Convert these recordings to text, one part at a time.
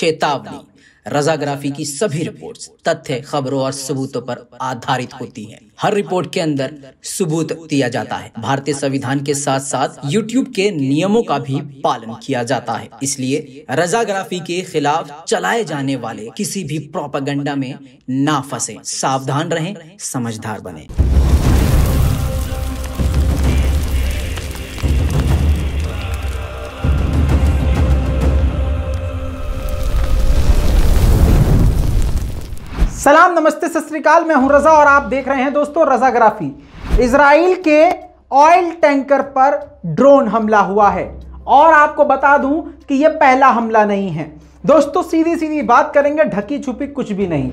चेतावनी रजाग्राफी की सभी रिपोर्ट्स तथ्य खबरों और सबूतों पर आधारित होती हैं। हर रिपोर्ट के अंदर सबूत दिया जाता है भारतीय संविधान के साथ साथ यूट्यूब के नियमों का भी पालन किया जाता है इसलिए रजाग्राफी के खिलाफ चलाए जाने वाले किसी भी प्रोपागंडा में ना फंसे सावधान रहें समझदार बने सलाम नमस्ते सत मैं हूं रजा और आप देख रहे हैं दोस्तों रजा ग्राफी इसराइल के ऑयल टैंकर पर ड्रोन हमला हुआ है और आपको बता दूं कि यह पहला हमला नहीं है दोस्तों सीधी सीधी बात करेंगे ढकी छुपी कुछ भी नहीं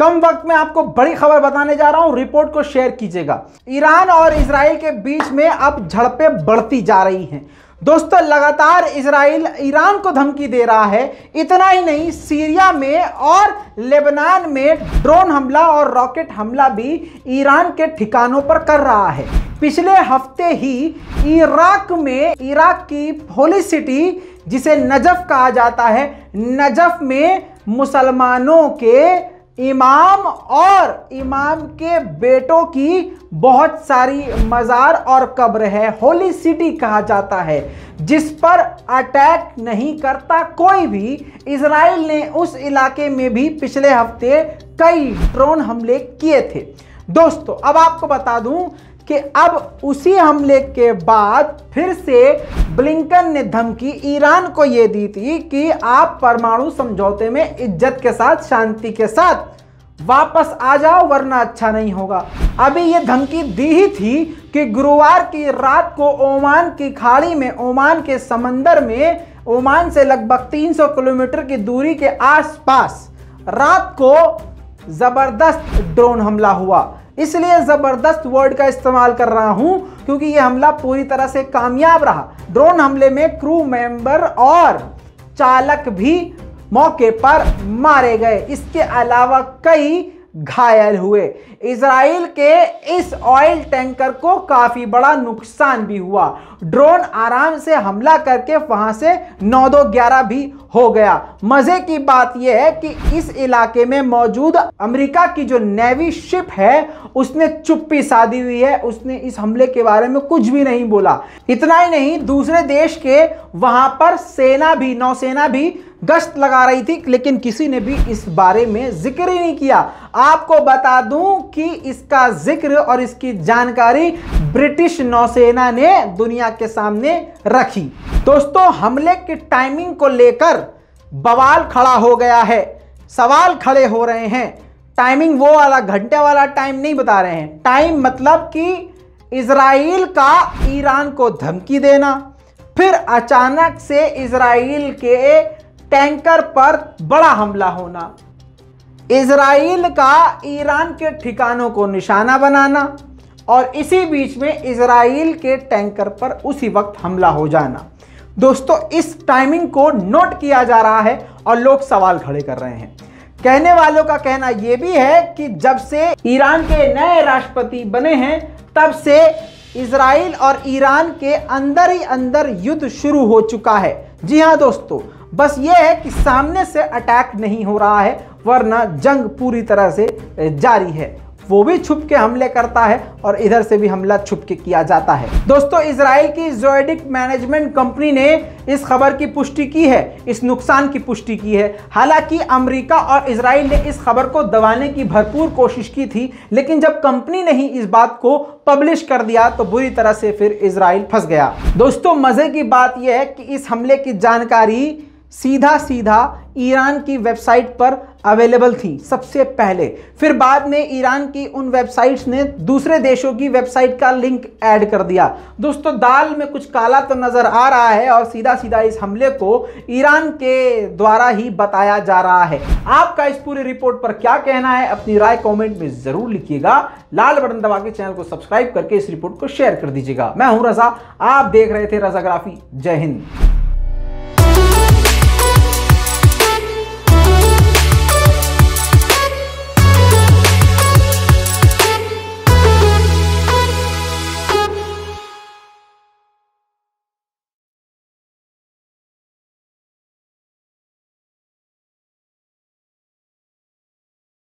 कम वक्त में आपको बड़ी खबर बताने जा रहा हूं रिपोर्ट को शेयर कीजिएगा ईरान और इसराइल के बीच में अब झड़पें बढ़ती जा रही हैं दोस्तों लगातार इसराइल ईरान को धमकी दे रहा है इतना ही नहीं सीरिया में और लेबनान में ड्रोन हमला और रॉकेट हमला भी ईरान के ठिकानों पर कर रहा है पिछले हफ्ते ही इराक में इराक की होली सिटी जिसे नजफ कहा जाता है नजफ में मुसलमानों के इमाम और इमाम के बेटों की बहुत सारी मज़ार और कब्र है होली सिटी कहा जाता है जिस पर अटैक नहीं करता कोई भी इसराइल ने उस इलाके में भी पिछले हफ्ते कई ड्रोन हमले किए थे दोस्तों अब आपको बता दूं कि अब उसी हमले के बाद फिर से ब्लिंकन ने धमकी ईरान को यह दी थी कि आप परमाणु समझौते में इज्जत के साथ शांति के साथ वापस आ जाओ वरना अच्छा नहीं होगा अभी ये धमकी दी ही थी कि गुरुवार की रात को ओमान की खाड़ी में ओमान के समंदर में ओमान से लगभग 300 किलोमीटर की दूरी के आसपास रात को ज़बरदस्त ड्रोन हमला हुआ इसलिए ज़बरदस्त वर्ड का इस्तेमाल कर रहा हूं क्योंकि ये हमला पूरी तरह से कामयाब रहा ड्रोन हमले में क्रू मेंबर और चालक भी मौके पर मारे गए इसके अलावा कई घायल हुए इसराइल के इस ऑयल टैंकर को काफ़ी बड़ा नुकसान भी हुआ ड्रोन आराम से हमला करके वहां से नौ दो ग्यारह भी हो गया मज़े की बात यह है कि इस इलाके में मौजूद अमेरिका की जो नेवी शिप है उसने चुप्पी साधी हुई है उसने इस हमले के बारे में कुछ भी नहीं बोला इतना ही नहीं दूसरे देश के वहां पर सेना भी नौसेना भी गश्त लगा रही थी लेकिन किसी ने भी इस बारे में जिक्र ही नहीं किया आपको बता दूं कि इसका जिक्र और इसकी जानकारी ब्रिटिश नौसेना ने दुनिया के सामने रखी दोस्तों हमले की टाइमिंग को लेकर बवाल खड़ा हो गया है सवाल खड़े हो रहे हैं टाइमिंग वो वाला घंटे वाला टाइम नहीं बता रहे हैं टाइम मतलब कि इसराइल का ईरान को धमकी देना फिर अचानक से इसराइल के टैंकर पर बड़ा हमला होना इसराइल का ईरान के ठिकानों को निशाना बनाना और इसी बीच में इसराइल के टैंकर पर उसी वक्त हमला हो जाना दोस्तों इस टाइमिंग को नोट किया जा रहा है और लोग सवाल खड़े कर रहे हैं कहने वालों का कहना यह भी है कि जब से ईरान के नए राष्ट्रपति बने हैं तब से इसराइल और ईरान के अंदर ही अंदर युद्ध शुरू हो चुका है जी हाँ दोस्तों बस ये है कि सामने से अटैक नहीं हो रहा है वरना जंग पूरी तरह से जारी है वो भी छुप के हमले करता है और इधर से भी हमला छुप के किया जाता है दोस्तों इसराइल की जोएडिक मैनेजमेंट कंपनी ने इस खबर की पुष्टि की है इस नुकसान की पुष्टि की है हालांकि अमेरिका और इसराइल ने इस खबर को दबाने की भरपूर कोशिश की थी लेकिन जब कंपनी ने ही इस बात को पब्लिश कर दिया तो बुरी तरह से फिर इसराइल फंस गया दोस्तों मजे की बात यह है कि इस हमले की जानकारी सीधा सीधा ईरान की वेबसाइट पर अवेलेबल थी सबसे पहले फिर बाद में ईरान की उन वेबसाइट्स ने दूसरे देशों की वेबसाइट का लिंक ऐड कर दिया दोस्तों दाल में कुछ काला तो नज़र आ रहा है और सीधा सीधा इस हमले को ईरान के द्वारा ही बताया जा रहा है आपका इस पूरी रिपोर्ट पर क्या कहना है अपनी राय कॉमेंट में ज़रूर लिखिएगा लाल बटन दबा के चैनल को सब्सक्राइब करके इस रिपोर्ट को शेयर कर दीजिएगा मैं हूँ रजा आप देख रहे थे रजाग्राफी जय हिंद